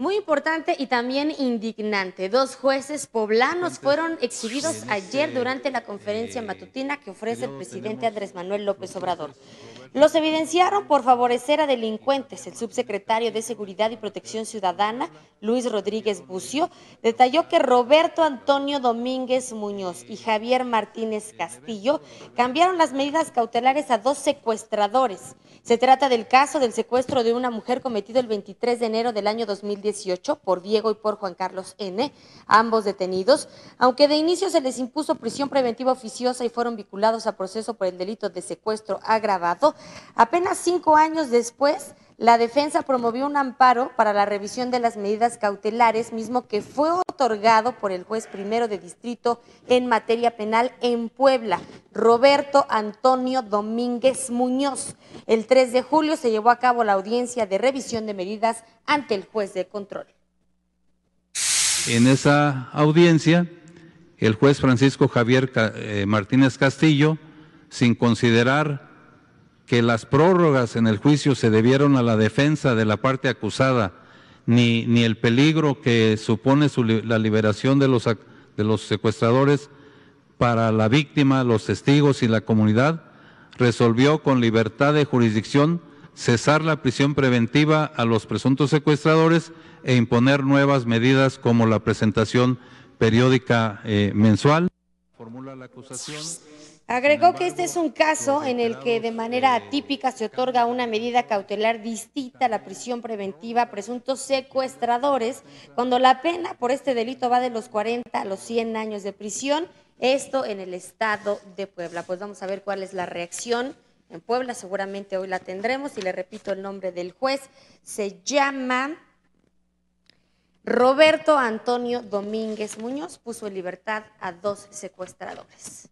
Muy importante y también indignante. Dos jueces poblanos fueron exhibidos ayer durante la conferencia eh, matutina que ofrece el presidente Andrés Manuel López Obrador. Los evidenciaron por favorecer a delincuentes. El subsecretario de Seguridad y Protección Ciudadana, Luis Rodríguez Bucio, detalló que Roberto Antonio Domínguez Muñoz y Javier Martínez Castillo cambiaron las medidas cautelares a dos secuestradores. Se trata del caso del secuestro de una mujer cometido el 23 de enero del año 2018 por Diego y por Juan Carlos N., ambos detenidos, aunque de inicio se les impuso prisión preventiva oficiosa y fueron vinculados a proceso por el delito de secuestro agravado. Apenas cinco años después, la defensa promovió un amparo para la revisión de las medidas cautelares, mismo que fue otorgado por el juez primero de distrito en materia penal en Puebla, Roberto Antonio Domínguez Muñoz. El 3 de julio se llevó a cabo la audiencia de revisión de medidas ante el juez de control. En esa audiencia, el juez Francisco Javier eh, Martínez Castillo, sin considerar que las prórrogas en el juicio se debieron a la defensa de la parte acusada, ni, ni el peligro que supone la liberación de los, de los secuestradores para la víctima, los testigos y la comunidad, resolvió con libertad de jurisdicción cesar la prisión preventiva a los presuntos secuestradores e imponer nuevas medidas como la presentación periódica eh, mensual. Formula la acusación. Agregó que este es un caso en el que de manera eh, atípica se otorga una medida cautelar distinta a la prisión preventiva a presuntos secuestradores, cuando la pena por este delito va de los 40 a los 100 años de prisión, esto en el estado de Puebla. Pues vamos a ver cuál es la reacción en Puebla, seguramente hoy la tendremos y le repito el nombre del juez, se llama Roberto Antonio Domínguez Muñoz, puso en libertad a dos secuestradores.